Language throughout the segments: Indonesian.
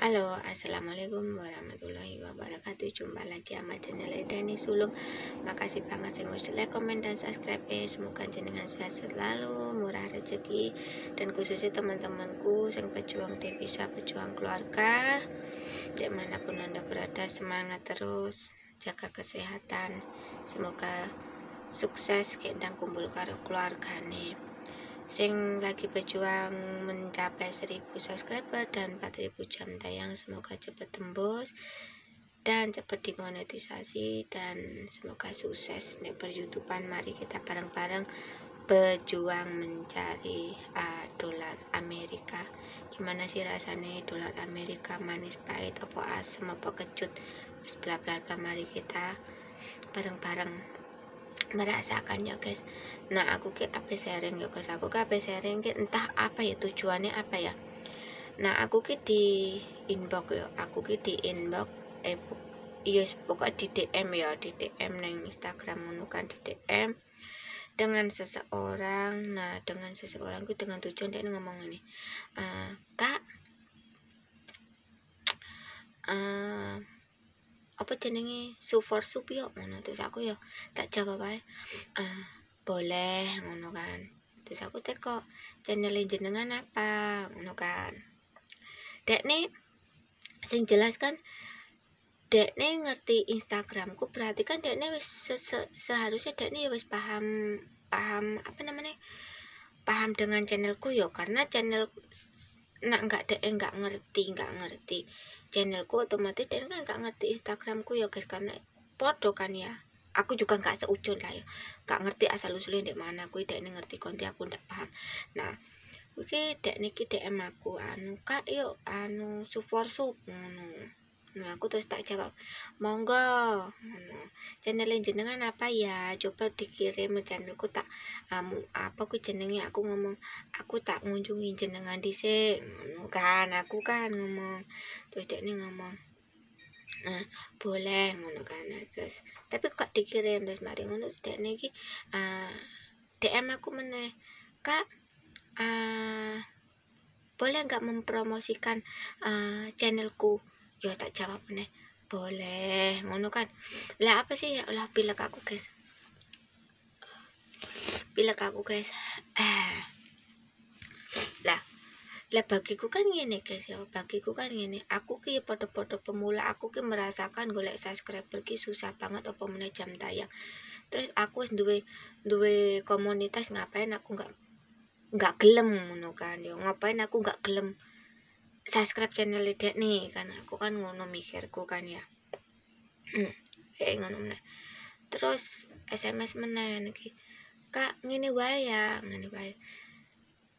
Halo, Assalamualaikum warahmatullahi wabarakatuh Jumpa lagi sama channel Edani Sulung Makasih banget yang like, komen, dan subscribe ya. Semoga jenengan sehat selalu Murah rezeki Dan khususnya teman-temanku Yang pejuang devisa, pejuang keluarga Dimanapun anda berada Semangat terus Jaga kesehatan Semoga sukses kita kumpul karo nih sing lagi berjuang mencapai 1000 subscriber dan 4000 jam tayang semoga cepat tembus dan cepat dimonetisasi dan semoga sukses di perjutupan mari kita bareng-bareng berjuang mencari uh, dolar Amerika gimana sih rasanya dolar Amerika manis pahit apa asem apa kecut bla bla bla mari kita bareng-bareng merasakannya guys nah aku ke apa sharing ya guys aku ke apa sharing ke entah apa ya tujuannya apa ya nah aku ke di inbox ya aku ke di inbox eh iya pokoknya di DM ya di DM neng Instagram menukan di DM dengan seseorang nah dengan seseorang itu dengan tujuan dia ngomong ini uh, kak uh, apa jenenge su for sup yo ngono terus aku ya tak jawab aja uh, eh, boleh hmm. ngono kan terus aku teko channel jenengan apa ngono kan dek nih sing jelas kan dek nih ngerti Instagramku berarti kan dek nih se -se seharusnya dekne ya wis paham paham apa namanya paham dengan channelku yo ya. karena channel nak nggak dek nggak ngerti nggak ngerti channelku otomatis dan kan nggak ngerti Instagramku yo ya, guys karena podo kan ya aku juga nggak seujun lah ya nggak ngerti asal usulnya dek mana aku tidak ngerti konti aku ndak paham nah oke tidak dek niki DM aku anu kak yuk anu support sup Anu, nah aku terus tak jawab monggo ngono channel jenengan apa ya coba dikirim channelku tak um, apa ku jenengnya aku ngomong aku tak ngunjungi jenengan di anu, kan aku kan ngomong terus dek ini ngomong Nah, boleh ngono kan terus tapi kok dikirim terus mari ngono sedek niki uh, ah, DM aku meneh Kak uh, boleh nggak mempromosikan uh, channelku yo tak jawab meneh boleh ngono kan lah apa sih ya lah pilek aku guys pilek aku guys eh lah lah bagiku kan gini guys ya bagiku kan gini aku ki podo-podo pemula aku ki merasakan golek subscriber ki susah banget apa meneh jam tayang terus aku wis duwe duwe komunitas ngapain aku nggak nggak gelem ngono kan yo ya. ngapain aku nggak gelem subscribe channel ini e nih kan aku kan ngono mikirku kan ya eh kayak ngono meneh terus SMS meneh nih, Kak ngene wae ya wayang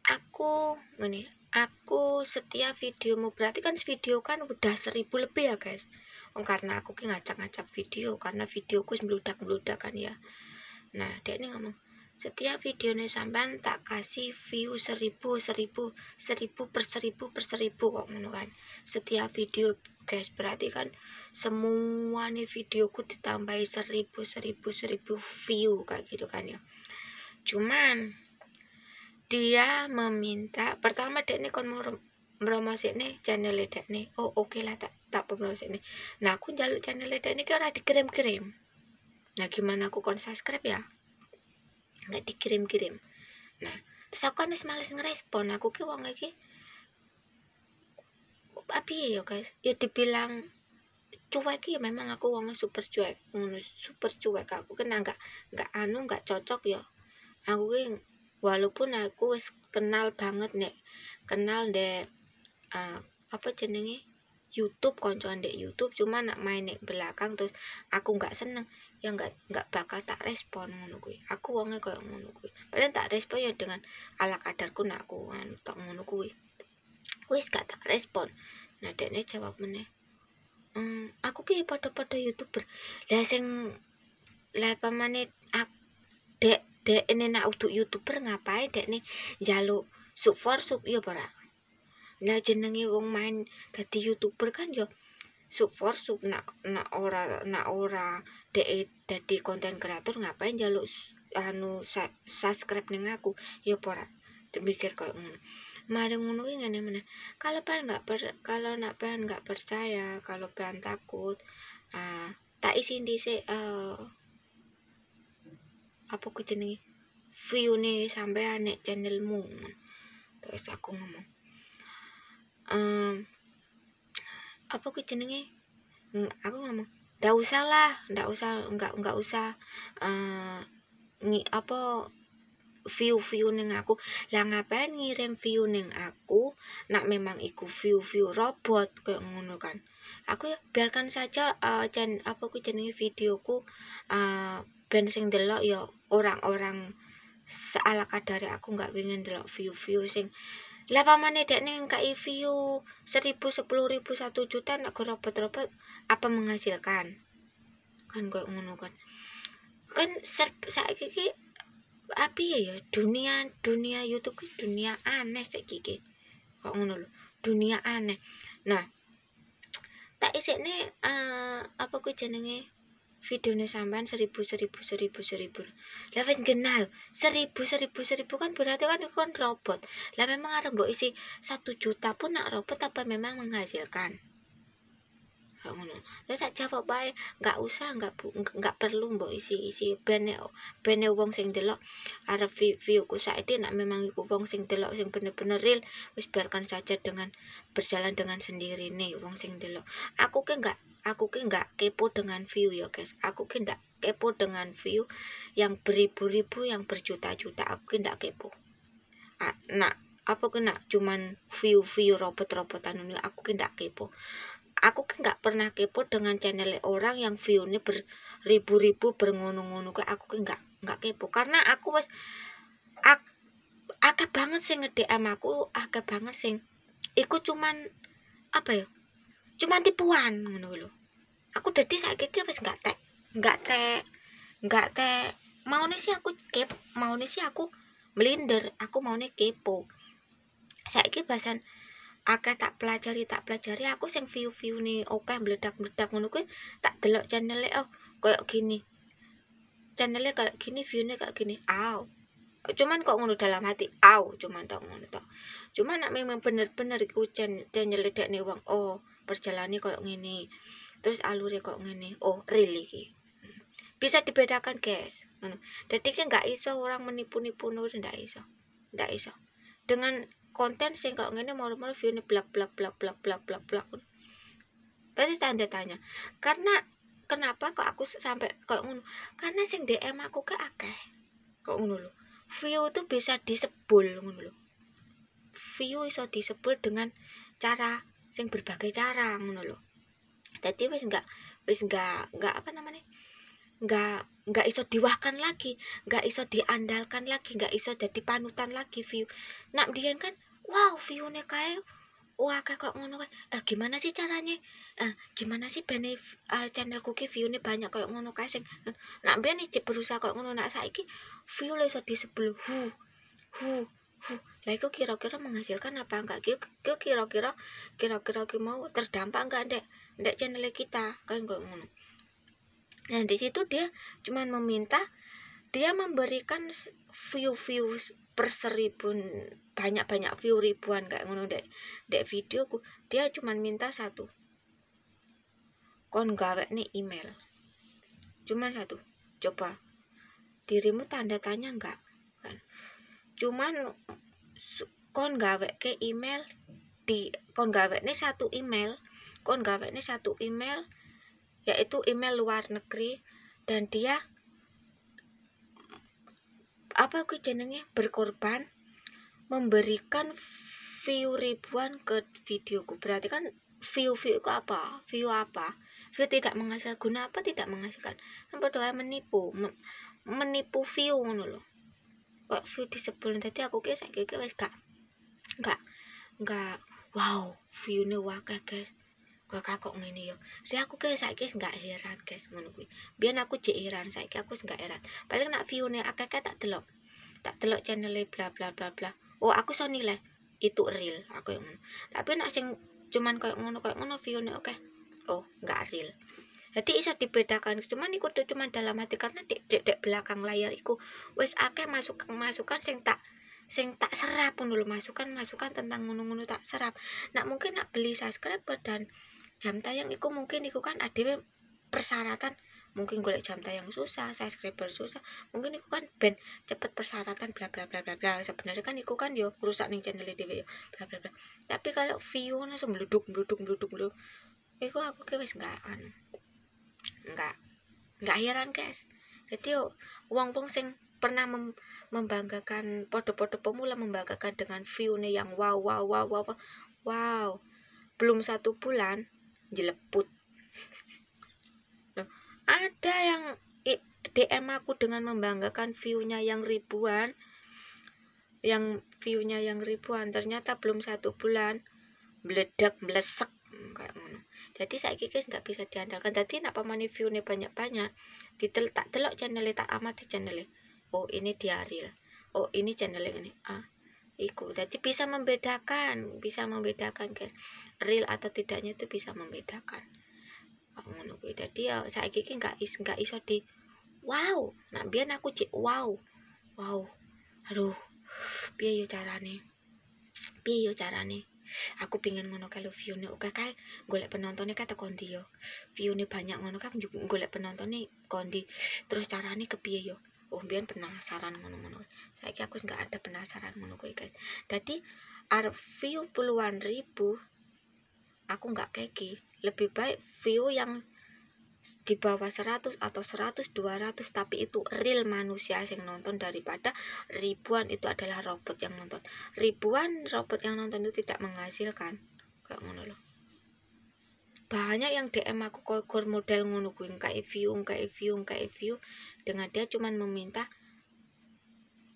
aku ngene aku setiap videomu berarti kan video kan udah seribu lebih ya guys oh, karena aku ki ngacak-ngacak video karena videoku meludak-meludak kan ya nah dia ini ngomong setiap videonya sampean tak kasih view seribu seribu seribu per seribu per seribu kok menurut kan setiap video guys berarti kan semua nih videoku ditambahi seribu seribu seribu view kayak gitu kan ya cuman dia meminta pertama dek nih kon mau promosi nih channel e, dek nih oh oke okay lah tak tak promosi nih nah aku jaluk channel e, dek ini kan dikirim kirim nah gimana aku kon subscribe ya nggak dikirim kirim nah terus aku kan males ngerespon aku ke uang lagi tapi ya guys ya dibilang cuek ya memang aku uangnya super cuek super cuek aku kena nggak nggak anu nggak cocok ya aku ini walaupun aku kenal banget nek kenal dek uh, ah, apa jenenge YouTube koncoan dek YouTube cuma nak main dek belakang terus aku nggak seneng ya nggak nggak bakal tak respon ngono kuwi aku wonge koyo ngono kuwi Padahal tak respon ya dengan ala kadarku nak aku kan tak ngono kuwi wis gak tak respon nah dekne jawab meneh hmm, aku ki pada pada youtuber lah sing lah pamane dek dek ini nak untuk youtuber ngapain dek ini jaluk sub for sub yo iya ora nah jenengi wong main jadi youtuber kan yo ya sub for sub nak nak ora nak ora dek jadi e konten kreator ngapain jaluk anu subscribe neng aku yo iya ora mikir kau ngono mari ngono ini mana mana kalau pan nggak per kalau nak pan nggak percaya kalau pan takut uh, tak izin se uh, apa ku jenengi view nih sampai aneh channelmu terus aku ngomong um, apa ku jenengi aku ngomong ndak usah lah ndak usah nggak nggak usah uh, ngi apa view view neng aku lah ngapain ngirim view neng aku nak memang iku view view robot kayak ngono kan aku ya biarkan saja uh, eh, channel apa ku jenenge videoku uh, eh, ben sing delok yo ya orang-orang seala kadare aku nggak pengen delok view-view sing lah pamane dek nih kai view seribu sepuluh ribu satu juta nak gue robot-robot apa menghasilkan kan gue ngono kan kan ser saya kiki api ya, ya dunia dunia YouTube ki dunia aneh sih kiki kok ngono lo dunia aneh nah tak isek nih eh, uh, apa ku jenenge video ini sampean seribu seribu seribu seribu lah wis kenal seribu seribu seribu kan berarti kan ikon kan robot lah memang ada mbok isi satu juta pun nak robot apa memang menghasilkan kok ngono terus tak jawab bae nggak usah nggak nggak perlu mbok isi isi bene bene wong sing delok arep view ku saiki nak memang iku wong sing delok sing bener-bener real wis biarkan saja dengan berjalan dengan sendiri nih wong sing delok aku ke nggak aku ke nggak kepo dengan view ya guys aku ke nggak kepo dengan view yang beribu-ribu yang berjuta-juta aku ke nggak kepo nak apa kena cuman view view robot robotan ini aku kena kepo aku kan nggak pernah kepo dengan channel orang yang viewnya beribu-ribu berngono-ngono kayak aku kan nggak nggak kepo karena aku wes ak, banget sih ngedm aku agak banget sih, ikut cuman apa ya cuman tipuan ngono lo aku saat saiki wes nggak tek nggak tek nggak tek mau nih sih aku kep nih sih aku melinder aku mau nih kepo saiki bahasan akeh tak pelajari tak pelajari aku sing view-view nih oke okay, meledak-meledak ngono tak delok channelnya oh kayak gini channelnya kayak gini viewnya kayak gini aw cuman kok ngono dalam hati aw cuman tau ngono tau. cuman nak memang bener-bener ku channel dek nih uang. oh perjalanan kayak gini terus alurnya kok gini oh really ki bisa dibedakan guys jadi kan nggak iso orang menipu-nipu nuri ndak iso ndak iso dengan konten sing kok ngene moro-moro view ne blak blak blak blak blak blak blak pasti tanda tanya karena kenapa kok aku sampai kok ngono karena sing DM aku ke akeh kok ngono lho view itu bisa disebul ngono lho view iso disebul dengan cara sing berbagai cara ngono lho dadi wis enggak wis enggak enggak apa namanya nggak nggak iso diwahkan lagi nggak iso diandalkan lagi nggak iso jadi panutan lagi view nak dian kan wow viewnya kayak wah kayak kok ngono kayak eh, gimana sih caranya eh, gimana sih benef uh, eh, channel kuki view banyak kayak ngono kayak sing eh, nak biar nih berusaha kayak ngono nak saiki view lo iso di sebelum hu hu hu lah itu kira-kira menghasilkan apa enggak kira-kira kira-kira kira-kira mau terdampak enggak dek dek channel kita kayak ngono Nah, di situ dia cuman meminta dia memberikan view-view per seribu banyak-banyak view ribuan kayak ngono dek dek videoku dia cuman minta satu kon gawe nih email cuman satu coba dirimu tanda tanya enggak kan cuman kon gawe ke email di kon gawe nih satu email kon gawe nih satu email yaitu email luar negeri dan dia apa aku jenenge berkorban memberikan view ribuan ke videoku berarti kan view view itu apa view apa view tidak menghasilkan guna apa tidak menghasilkan kan berdoa menipu menipu view ngono loh kok view di sebelum tadi aku kayak saya kayak wes gak gak gak wow view nih wakil guys bakal kok ngene yo jadi aku kayak saiki nggak heran guys ngono kuwi biyen aku jek heran saiki aku nggak heran paling nak view nya akeh tak telok, tak delok channelnya bla bla bla bla oh aku so nilai itu real aku yang ngono tapi nak sing cuman kayak ngono kayak ngono view nya oke okay. oh nggak real jadi iso dibedakan cuman tuh cuman dalam hati karena dek dek, dek belakang layar ikut wes akeh masuk masukan sing tak sing tak serap pun dulu masukan masukan tentang ngono-ngono tak serap nak mungkin nak beli subscriber dan jam tayang itu mungkin itu kan ada persyaratan mungkin golek jam tayang susah, subscriber susah, mungkin itu kan ben cepet persyaratan bla bla bla bla bla. Sebenarnya kan itu kan yo rusak nih channel dhewe yo bla bla bla. Tapi kalau view ngono sembluduk bluduk bluduk bluduk itu aku ki nggak enggak anu, an. Enggak. heran, guys. Jadi yo uang pung sing pernah mem membanggakan podo-podo pemula membanggakan dengan view-nya yang wow wow wow wow wow. Belum satu bulan jeleput Loh, ada yang DM aku dengan membanggakan view-nya yang ribuan yang view-nya yang ribuan ternyata belum satu bulan meledak melesek kayak mana. jadi saya kira nggak bisa diandalkan jadi nak pamane view nya banyak banyak ditel tak telok channel tak amati channel oh ini diaril oh ini channel ini ah iku jadi bisa membedakan bisa membedakan guys real atau tidaknya itu bisa membedakan ngono jadi ya saya kiki nggak is nggak iso di wow nah biar aku cek wow wow aduh piye yo carane piye yo carane aku pingin ngono kalau view nih, oke kata golek penontone kae teko yo view nih banyak ngono kae golek penontonnya kondi terus carane ke yo oh biar penasaran ngono-ngono saiki aku nggak ada penasaran ngono guys jadi review view puluhan ribu aku nggak keki lebih baik view yang di bawah 100 atau 100 200 tapi itu real manusia yang nonton daripada ribuan itu adalah robot yang nonton ribuan robot yang nonton itu tidak menghasilkan kayak ngono loh banyak yang DM aku kok model ngono kayak view kayak view kayak view dengan dia cuman meminta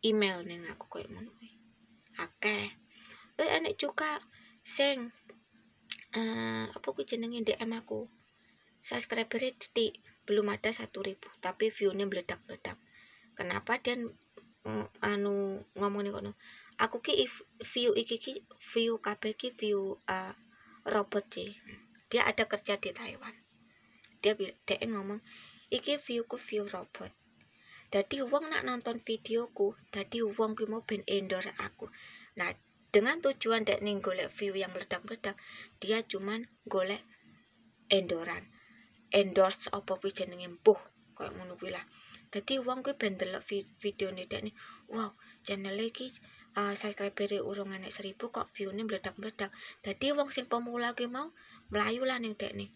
email neng aku kayak mana oke okay. eh enek juga sing uh, eh, apa ku jenengin DM aku subscribernya di belum ada satu ribu tapi viewnya meledak meledak kenapa dan mm, anu nih kono aku ki view iki ki view kabeh ki view uh, robot sih dia ada kerja di Taiwan dia dia ngomong Iki viewku view robot. Dadi uang nak nonton videoku, dadi uang ki mau ben endorse aku. Nah, dengan tujuan dek ning golek view yang meledak-meledak, dia cuman golek endoran. Endorse apa kuwi jenengin, buh, kau yang kuwi lah. Dadi uang kuwi ben delok video nih dek nih, wow, channel lagi uh, subscriber e urung anak seribu kok view-ne meledak-meledak. Dadi uang sing pemula ki mau melayu lah ning dek nih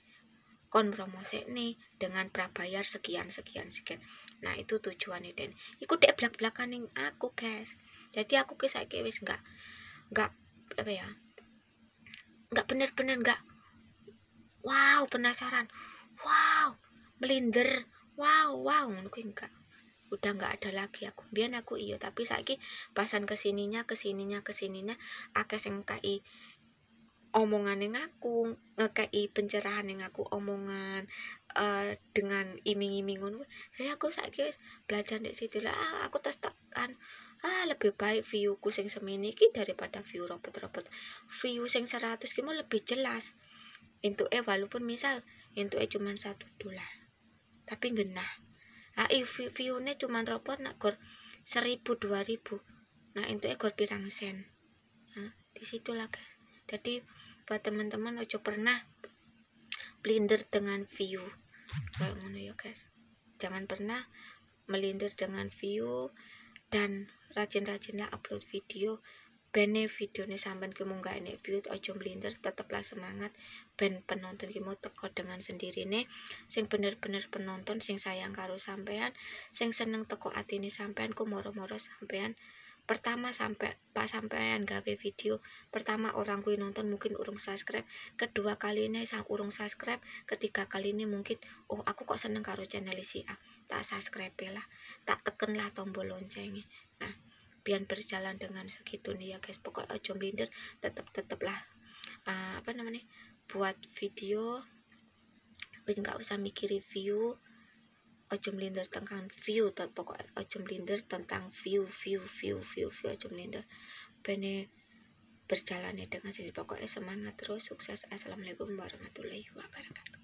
kon promosi nih dengan prabayar sekian sekian sekian nah itu tujuan dan ikut dek belak belakan nih aku guys jadi aku kisah wis nggak nggak apa ya nggak bener bener nggak wow penasaran wow melinder wow wow ngono enggak udah nggak ada lagi aku biar aku iyo tapi saiki pasan kesininya kesininya kesininya akeh sing kai omongan yang aku ngekei pencerahan yang aku omongan uh, dengan iming-iming ngono -iming. aku saiki belajar di situ lah ah, aku tes kan ah lebih baik view ku sing semini ki daripada view robot-robot view sing 100 ki lebih jelas eh walaupun misal eh cuma satu dolar tapi genah ah view ne cuma robot nak gor seribu dua ribu nah eh gor pirang sen nah disitulah guys jadi buat teman-teman ojo pernah blender dengan view kayak ngono ya guys jangan pernah melinder dengan view dan rajin rajinnya upload video bene ini sampean kamu nggak enak view ojo melinder tetaplah semangat ben penonton kamu teko dengan sendiri nih sing bener-bener penonton sing sayang karo sampean sing seneng teko ini sampean ku moro-moro sampean pertama sampai pak sampean gawe video pertama orang kui nonton mungkin urung subscribe kedua kali ini sang urung subscribe ketiga kali ini mungkin oh aku kok seneng karo channel si A tak subscribe lah tak teken lah tombol loncengnya nah biar berjalan dengan segitu nih ya guys pokoknya ojo blender tetep tetep lah uh, apa namanya buat video nggak usah mikir review ojo melinder tentang view tan pokok ojo melinder tentang view view view view view ojo melinder bene berjalannya dengan sendiri pokoknya semangat terus sukses assalamualaikum warahmatullahi wabarakatuh